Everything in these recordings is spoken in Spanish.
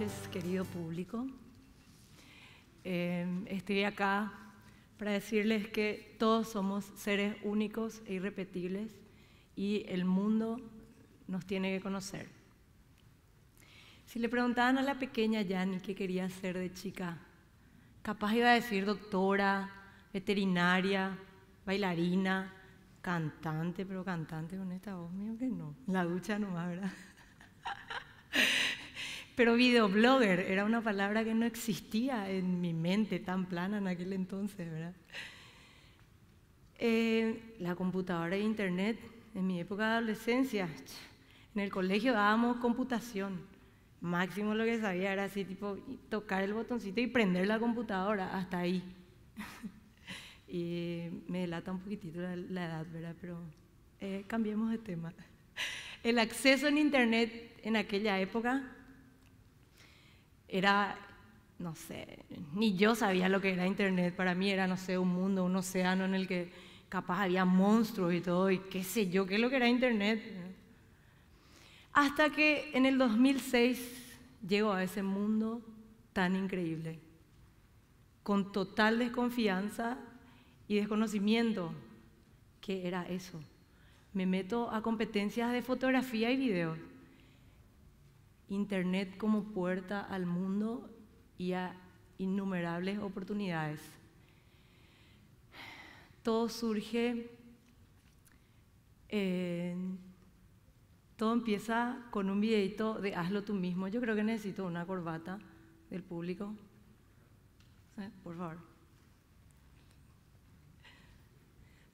noches, querido público. Eh, estoy acá para decirles que todos somos seres únicos e irrepetibles y el mundo nos tiene que conocer. Si le preguntaban a la pequeña Yanni qué quería ser de chica, capaz iba a decir doctora, veterinaria, bailarina, cantante, pero cantante con esta voz, mío que no, la ducha nomás, ¿verdad? Pero videoblogger era una palabra que no existía en mi mente tan plana en aquel entonces, ¿verdad? Eh, la computadora e internet, en mi época de adolescencia, en el colegio dábamos computación. Máximo lo que sabía era así, tipo, tocar el botoncito y prender la computadora, hasta ahí. y me delata un poquitito la, edad, ¿verdad? Pero eh, cambiemos de tema. El acceso en internet en aquella época era, no sé, ni yo sabía lo que era Internet, para mí era, no sé, un mundo, un océano en el que capaz había monstruos y todo, y qué sé yo, qué es lo que era Internet. Hasta que en el 2006 llego a ese mundo tan increíble, con total desconfianza y desconocimiento, ¿Qué era eso. Me meto a competencias de fotografía y video Internet como puerta al mundo y a innumerables oportunidades. Todo surge, eh, todo empieza con un videito de hazlo tú mismo. Yo creo que necesito una corbata del público. Por favor.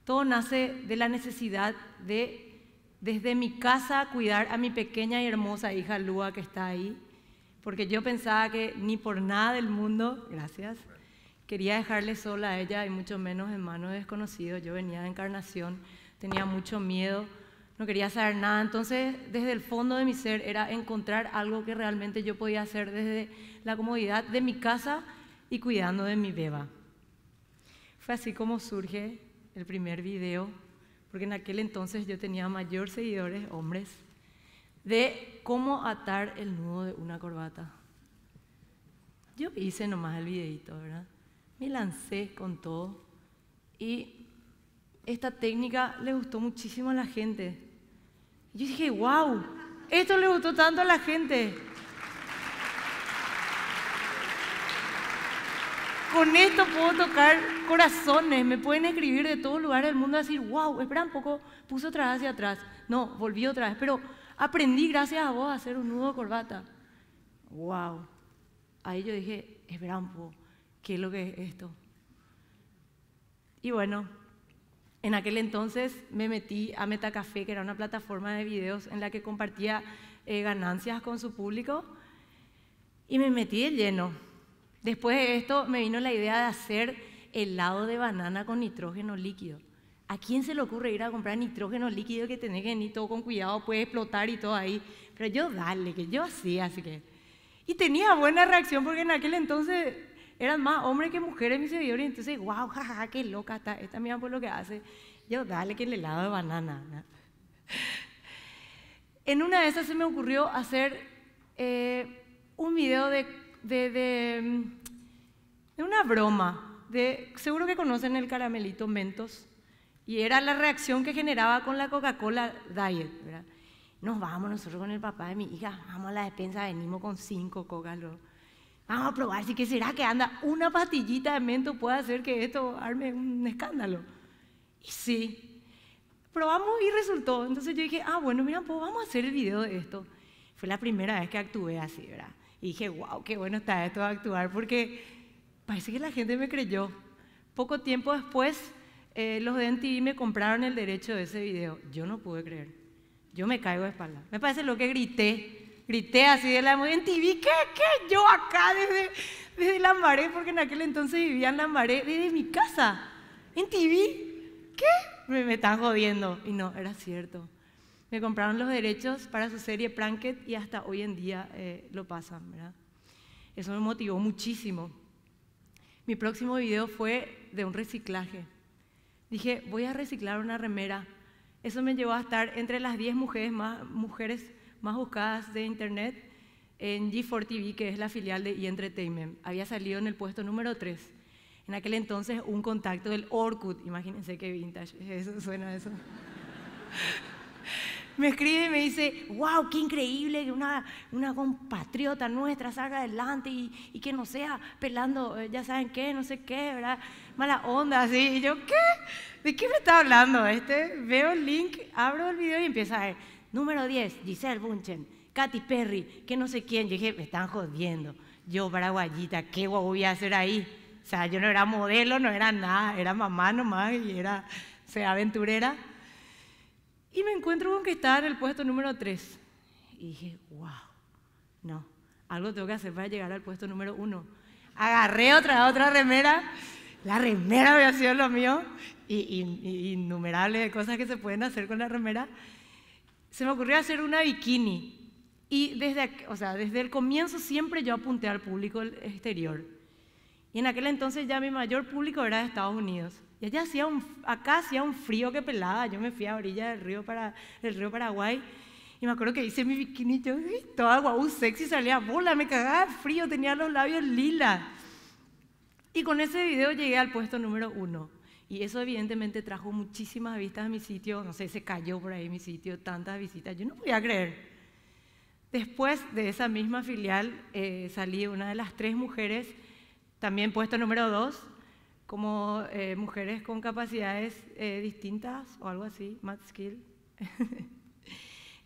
Todo nace de la necesidad de desde mi casa a cuidar a mi pequeña y hermosa hija Lua que está ahí, porque yo pensaba que ni por nada del mundo, gracias, quería dejarle sola a ella y mucho menos en manos de desconocidos. Yo venía de encarnación, tenía mucho miedo, no quería saber nada. Entonces, desde el fondo de mi ser era encontrar algo que realmente yo podía hacer desde la comodidad de mi casa y cuidando de mi beba. Fue así como surge el primer video porque en aquel entonces yo tenía mayor seguidores, hombres, de cómo atar el nudo de una corbata. Yo hice nomás el videito, ¿verdad? Me lancé con todo y esta técnica le gustó muchísimo a la gente. Yo dije, wow, esto le gustó tanto a la gente. Con esto puedo tocar corazones, me pueden escribir de todos lugares del mundo a decir, wow, espera un poco, puse otra vez hacia atrás. No, volví otra vez, pero aprendí gracias a vos a hacer un nudo corbata. Wow. Ahí yo dije, espera un poco, ¿qué es lo que es esto? Y bueno, en aquel entonces me metí a Metacafé, que era una plataforma de videos en la que compartía eh, ganancias con su público, y me metí de lleno Después de esto me vino la idea de hacer helado de banana con nitrógeno líquido. ¿A quién se le ocurre ir a comprar nitrógeno líquido que tenés que venir todo con cuidado, puede explotar y todo ahí? Pero yo dale, que yo así, así que... Y tenía buena reacción porque en aquel entonces eran más hombres que mujeres mis seguidores. Entonces, wow, jajaja, qué loca está esta mía por lo que hace. Yo, dale que el helado de banana. En una de esas se me ocurrió hacer eh, un video de de, una broma. De, seguro que conocen el caramelito Mentos. Y era la reacción que generaba con la Coca-Cola Diet. ¿verdad? Nos vamos nosotros con el papá de mi hija, vamos a la despensa, venimos con cinco coca -Cola. Vamos a probar, si ¿sí que será que anda una pastillita de Mentos puede hacer que esto arme un escándalo. Y sí, probamos y resultó. Entonces yo dije, ah, bueno, mira, pues vamos a hacer el video de esto. Fue la primera vez que actué así, ¿verdad? Y dije, wow, qué bueno está esto de actuar, porque parece que la gente me creyó. Poco tiempo después, eh, los de NTV me compraron el derecho de ese video. Yo no pude creer. Yo me caigo de espalda. Me parece lo que grité. Grité así de la en TV, ¿qué? ¿Qué? Yo acá desde, desde la maré, porque en aquel entonces vivía en la maré, desde mi casa. En TV, ¿qué? Me, me están jodiendo. Y no, era cierto. Me compraron los derechos para su serie Pranket y hasta hoy en día eh, lo pasan. ¿verdad? Eso me motivó muchísimo. Mi próximo video fue de un reciclaje. Dije, voy a reciclar una remera. Eso me llevó a estar entre las 10 mujeres más, mujeres más buscadas de Internet en G4TV, que es la filial de E! Entertainment. Había salido en el puesto número 3. En aquel entonces, un contacto del Orkut. Imagínense qué vintage. Eso suena eso me escribe y me dice, wow, qué increíble que una, una compatriota nuestra salga adelante y, y, que no sea pelando, eh, ya saben qué, no sé qué, ¿verdad? Mala onda, así. Y yo, ¿qué? ¿De qué me está hablando este? Veo el link, abro el video y empieza a eh, ver. Número 10, Giselle Bunchen, Katy Perry, que no sé quién. Yo dije, me están jodiendo. Yo, paraguayita, ¿qué voy a hacer ahí? O sea, yo no era modelo, no era nada, era mamá nomás y era, sea, aventurera. Y me encuentro con que estaba en el puesto número 3. Y dije, wow, no, algo tengo que hacer para llegar al puesto número 1. Agarré otra, otra remera, la remera había sido lo mío, y, innumerables cosas que se pueden hacer con la remera. Se me ocurrió hacer una bikini. Y desde, o sea, desde el comienzo siempre yo apunté al público exterior. Y en aquel entonces ya mi mayor público era de Estados Unidos. Y allá hacía un, acá hacía un frío que pelaba. Yo me fui a orilla del río, para, el río Paraguay y me acuerdo que hice mi bikini, yo, agua, un sexy, salía bola, me cagaba frío, tenía los labios lila. Y con ese video llegué al puesto número uno. Y eso evidentemente trajo muchísimas vistas a mi sitio, no sé, se cayó por ahí mi sitio, tantas visitas, yo no podía creer. Después de esa misma filial eh, salí una de las tres mujeres, también puesto número dos, como eh, mujeres con capacidades eh, distintas o algo así, mad skill.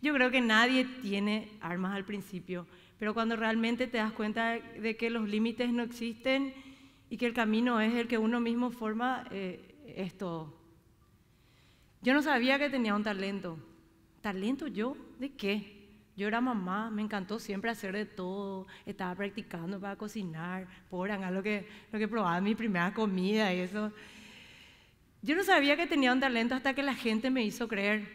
Yo creo que nadie tiene armas al principio, pero cuando realmente te das cuenta de que los límites no existen y que el camino es el que uno mismo forma, eh, es todo. Yo no sabía que tenía un talento. ¿Talento yo? ¿De qué? Yo era mamá, me encantó siempre hacer de todo, estaba practicando para cocinar, por lo que, lo que probaba mi primera comida y eso. Yo no sabía que tenía un talento hasta que la gente me hizo creer.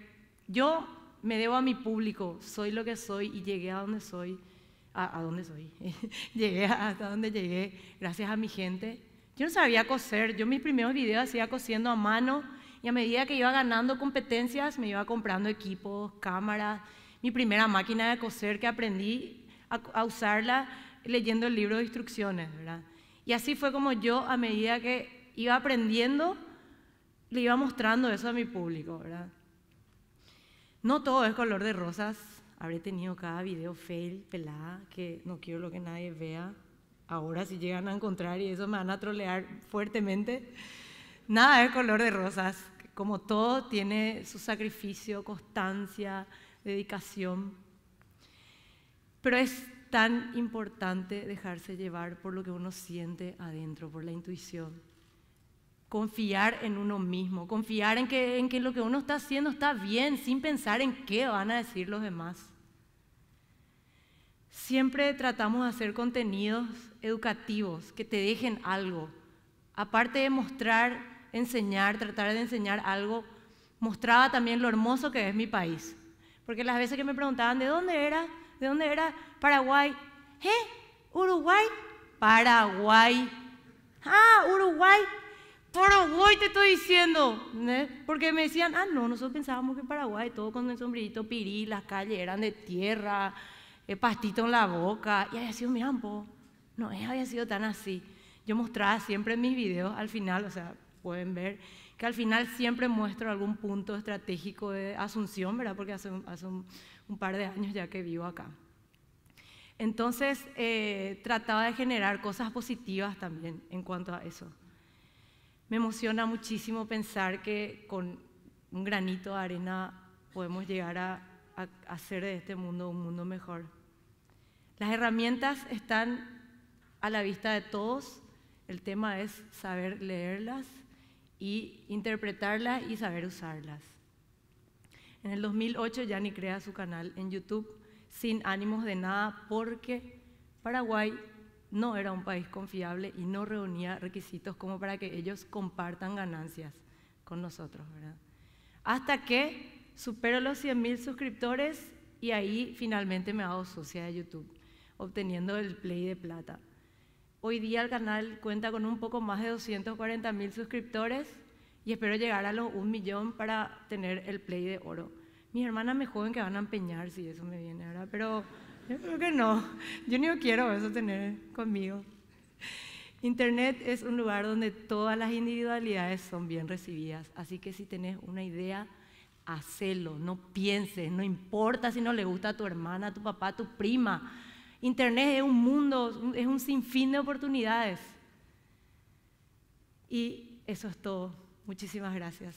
Yo me debo a mi público, soy lo que soy y llegué a donde soy, a, a donde soy, llegué hasta donde llegué gracias a mi gente. Yo no sabía coser, yo mis primeros videos hacía cosiendo a mano y a medida que iba ganando competencias me iba comprando equipos, cámaras, mi primera máquina de coser que aprendí a, usarla leyendo el libro de instrucciones, ¿verdad? Y así fue como yo, a medida que iba aprendiendo, le iba mostrando eso a mi público, ¿verdad? No todo es color de rosas. Habré tenido cada video fail, pelada, que no quiero lo que nadie vea. Ahora si llegan a encontrar y eso me van a trolear fuertemente. Nada es color de rosas. Como todo tiene su sacrificio, constancia, dedicación. Pero es tan importante dejarse llevar por lo que uno siente adentro, por la intuición. Confiar en uno mismo, confiar en que, en que lo que uno está haciendo está bien, sin pensar en qué van a decir los demás. Siempre tratamos de hacer contenidos educativos que te dejen algo. Aparte de mostrar, enseñar, tratar de enseñar algo, mostraba también lo hermoso que es mi país porque las veces que me preguntaban, ¿de dónde era? ¿De dónde era? Paraguay. ¿Eh? ¿Uruguay? Paraguay. Ah, Uruguay. Paraguay te estoy diciendo. ¿eh? Porque me decían, ah, no, nosotros pensábamos que Paraguay, todo con el sombrerito pirí, las calles eran de tierra, el eh, pastito en la boca. Y había sido, mi ampo. no eh, había sido tan así. Yo mostraba siempre en mis videos, al final, o sea, pueden ver, que al final siempre muestro algún punto estratégico de Asunción, ¿verdad? Porque hace, hace un, par de años ya que vivo acá. Entonces, eh, trataba de generar cosas positivas también en cuanto a eso. Me emociona muchísimo pensar que con un granito de arena podemos llegar a, a, hacer de este mundo un mundo mejor. Las herramientas están a la vista de todos, el tema es saber leerlas y interpretarlas y saber usarlas. En el 2008 ni crea su canal en YouTube sin ánimos de nada porque Paraguay no era un país confiable y no reunía requisitos como para que ellos compartan ganancias con nosotros. ¿verdad? Hasta que supero los 100.000 suscriptores y ahí finalmente me hago socia de YouTube, obteniendo el Play de Plata. Hoy día el canal cuenta con un poco más de 240 mil suscriptores y espero llegar a los un millón para tener el play de oro. Mis hermanas me joden que van a empeñar si eso me viene, ahora, Pero yo creo que no. Yo ni lo quiero eso tener conmigo. Internet es un lugar donde todas las individualidades son bien recibidas. Así que si tenés una idea, hacelo. No pienses. No importa si no le gusta a tu hermana, a tu papá, a tu prima Internet es un mundo, es un sinfín de oportunidades. Y eso es todo. Muchísimas gracias.